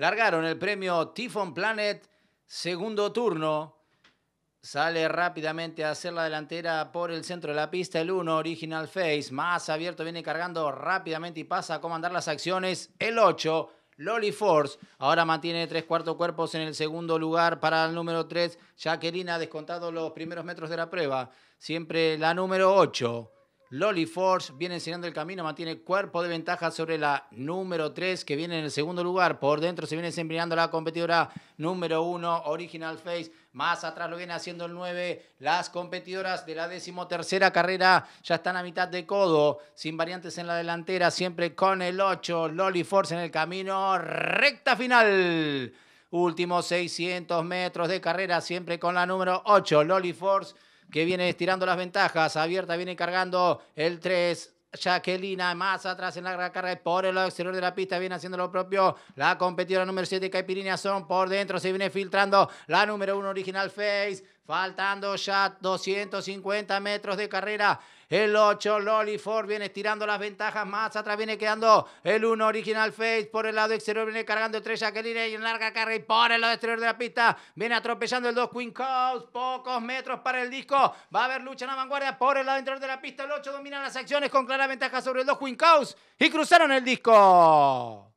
Largaron el premio Tifon Planet, segundo turno. Sale rápidamente a hacer la delantera por el centro de la pista el 1, Original Face, más abierto, viene cargando rápidamente y pasa a comandar las acciones el 8, Loli Force. Ahora mantiene tres cuartos cuerpos en el segundo lugar para el número 3, Jacqueline ha descontado los primeros metros de la prueba. Siempre la número 8. Loli Force viene enseñando el camino, mantiene cuerpo de ventaja sobre la número 3 que viene en el segundo lugar. Por dentro se viene desempeñando la competidora número 1, Original Face. Más atrás lo viene haciendo el 9. Las competidoras de la decimotercera carrera ya están a mitad de codo, sin variantes en la delantera, siempre con el 8. Loli Force en el camino, recta final. Últimos 600 metros de carrera, siempre con la número 8, Loli Force que viene estirando las ventajas. Abierta viene cargando el 3. Jaquelina más atrás en la carga por el lado exterior de la pista viene haciendo lo propio la competidora número 7 Caipirinha son por dentro se viene filtrando la número 1 original Face Faltando ya 250 metros de carrera. El 8, Loli Ford viene estirando las ventajas más. Atrás viene quedando el 1, Original Face. Por el lado exterior viene cargando el 3, Jacqueline. Y en larga carrera y por el lado exterior de la pista viene atropellando el 2, Queen Cows, Pocos metros para el disco. Va a haber lucha en la vanguardia. Por el lado interior de la pista, el 8 domina las acciones con clara ventaja sobre el 2, Queen Cows, Y cruzaron el disco.